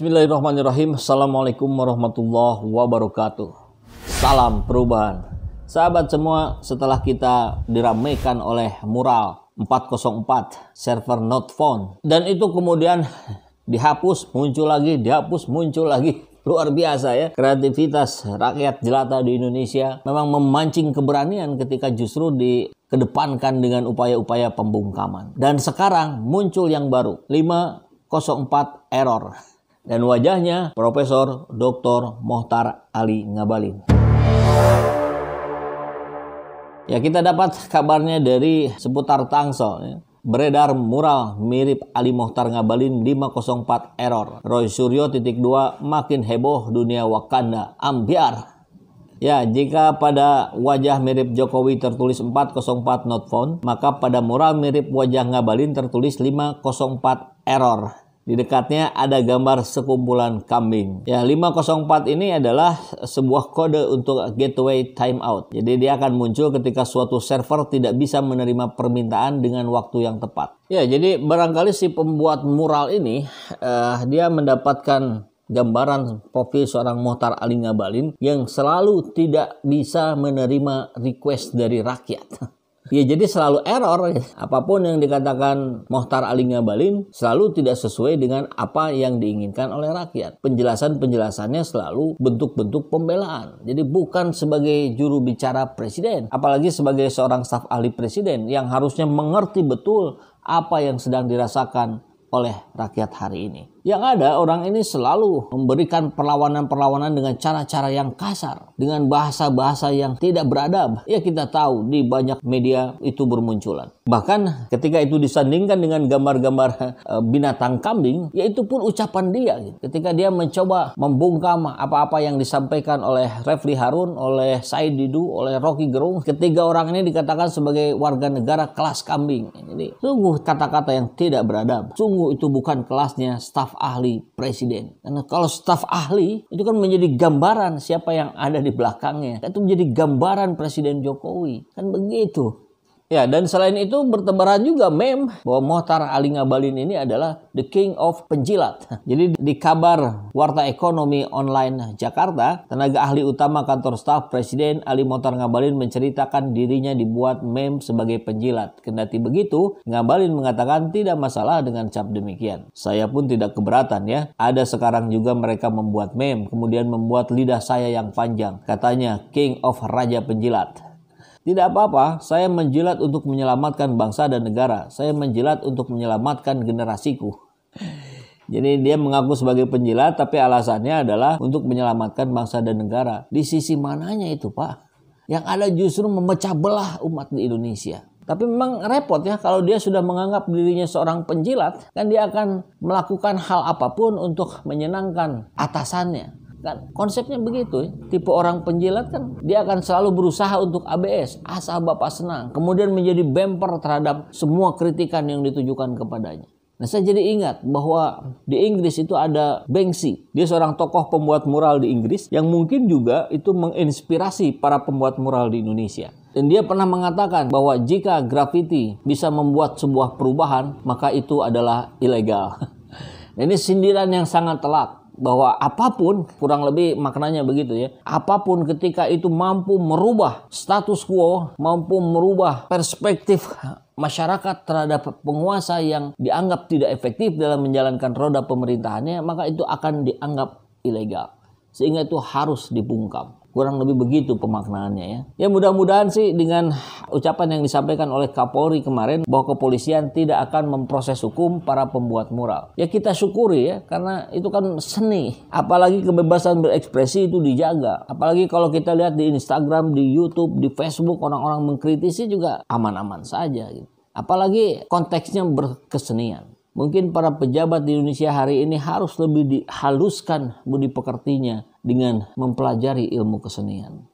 Bismillahirrahmanirrahim. Assalamualaikum warahmatullahi wabarakatuh. Salam perubahan. Sahabat semua, setelah kita diramaikan oleh mural 404 server not found dan itu kemudian dihapus, muncul lagi, dihapus, muncul lagi. Luar biasa ya, kreativitas rakyat jelata di Indonesia memang memancing keberanian ketika justru di kedepankan dengan upaya-upaya pembungkaman. Dan sekarang muncul yang baru, 504 error dan wajahnya Profesor Dr. Mohtar Ali Ngabalin. Ya kita dapat kabarnya dari seputar Tangsel. Ya. Beredar mural mirip Ali Mohtar Ngabalin 504 error. Roy Suryo titik 2 makin heboh dunia Wakanda. Ambiar. Ya, jika pada wajah mirip Jokowi tertulis 404 not found, maka pada mural mirip wajah Ngabalin tertulis 504 error. Di dekatnya ada gambar sekumpulan kambing. Ya, 504 ini adalah sebuah kode untuk gateway timeout. Jadi dia akan muncul ketika suatu server tidak bisa menerima permintaan dengan waktu yang tepat. Ya, jadi barangkali si pembuat mural ini uh, dia mendapatkan gambaran profil seorang motor Ali Ngabalin yang selalu tidak bisa menerima request dari rakyat. Ya jadi selalu error. Apapun yang dikatakan Mohtar Ali Ngabalin selalu tidak sesuai dengan apa yang diinginkan oleh rakyat. Penjelasan-penjelasannya selalu bentuk-bentuk pembelaan. Jadi bukan sebagai juru bicara presiden, apalagi sebagai seorang staf ahli presiden yang harusnya mengerti betul apa yang sedang dirasakan oleh rakyat hari ini. Yang ada orang ini selalu memberikan perlawanan-perlawanan dengan cara-cara yang kasar, dengan bahasa-bahasa yang tidak beradab. Ya kita tahu di banyak media itu bermunculan. Bahkan ketika itu disandingkan dengan gambar-gambar eh, binatang kambing, ya itu pun ucapan dia. Gitu. Ketika dia mencoba membungkam apa-apa yang disampaikan oleh Refli Harun, oleh Said Didu, oleh Rocky Gerung, ketiga orang ini dikatakan sebagai warga negara kelas kambing. ini sungguh kata-kata yang tidak beradab. Sungguh itu bukan kelasnya staff staf ahli presiden. Karena kalau staf ahli itu kan menjadi gambaran siapa yang ada di belakangnya. Itu menjadi gambaran Presiden Jokowi. Kan begitu. Ya, dan selain itu bertebaran juga meme bahwa Mohtar Ali Ngabalin ini adalah the king of penjilat. Jadi di kabar Warta Ekonomi Online Jakarta, tenaga ahli utama kantor staf Presiden Ali Mohtar Ngabalin menceritakan dirinya dibuat meme sebagai penjilat. Kendati begitu, Ngabalin mengatakan tidak masalah dengan cap demikian. Saya pun tidak keberatan ya. Ada sekarang juga mereka membuat meme, kemudian membuat lidah saya yang panjang. Katanya, king of raja penjilat. Tidak apa-apa, saya menjilat untuk menyelamatkan bangsa dan negara. Saya menjilat untuk menyelamatkan generasiku. Jadi dia mengaku sebagai penjilat tapi alasannya adalah untuk menyelamatkan bangsa dan negara. Di sisi mananya itu Pak? Yang ada justru memecah belah umat di Indonesia. Tapi memang repot ya kalau dia sudah menganggap dirinya seorang penjilat, kan dia akan melakukan hal apapun untuk menyenangkan atasannya. Kan konsepnya begitu ya. Tipe orang penjilat kan dia akan selalu berusaha untuk ABS, asal Bapak senang. Kemudian menjadi bemper terhadap semua kritikan yang ditujukan kepadanya. Nah saya jadi ingat bahwa di Inggris itu ada Banksy. Dia seorang tokoh pembuat mural di Inggris yang mungkin juga itu menginspirasi para pembuat mural di Indonesia. Dan dia pernah mengatakan bahwa jika graffiti bisa membuat sebuah perubahan, maka itu adalah ilegal. Nah, ini sindiran yang sangat telak bahwa apapun kurang lebih maknanya begitu ya. Apapun ketika itu mampu merubah status quo, mampu merubah perspektif masyarakat terhadap penguasa yang dianggap tidak efektif dalam menjalankan roda pemerintahannya, maka itu akan dianggap ilegal. Sehingga itu harus dibungkam. Kurang lebih begitu pemaknaannya ya. Ya mudah-mudahan sih dengan ucapan yang disampaikan oleh Kapolri kemarin bahwa kepolisian tidak akan memproses hukum para pembuat mural. Ya kita syukuri ya karena itu kan seni. Apalagi kebebasan berekspresi itu dijaga. Apalagi kalau kita lihat di Instagram, di YouTube, di Facebook orang-orang mengkritisi juga aman-aman saja gitu. Apalagi konteksnya berkesenian. Mungkin para pejabat di Indonesia hari ini harus lebih dihaluskan budi pekertinya dengan mempelajari ilmu kesenian.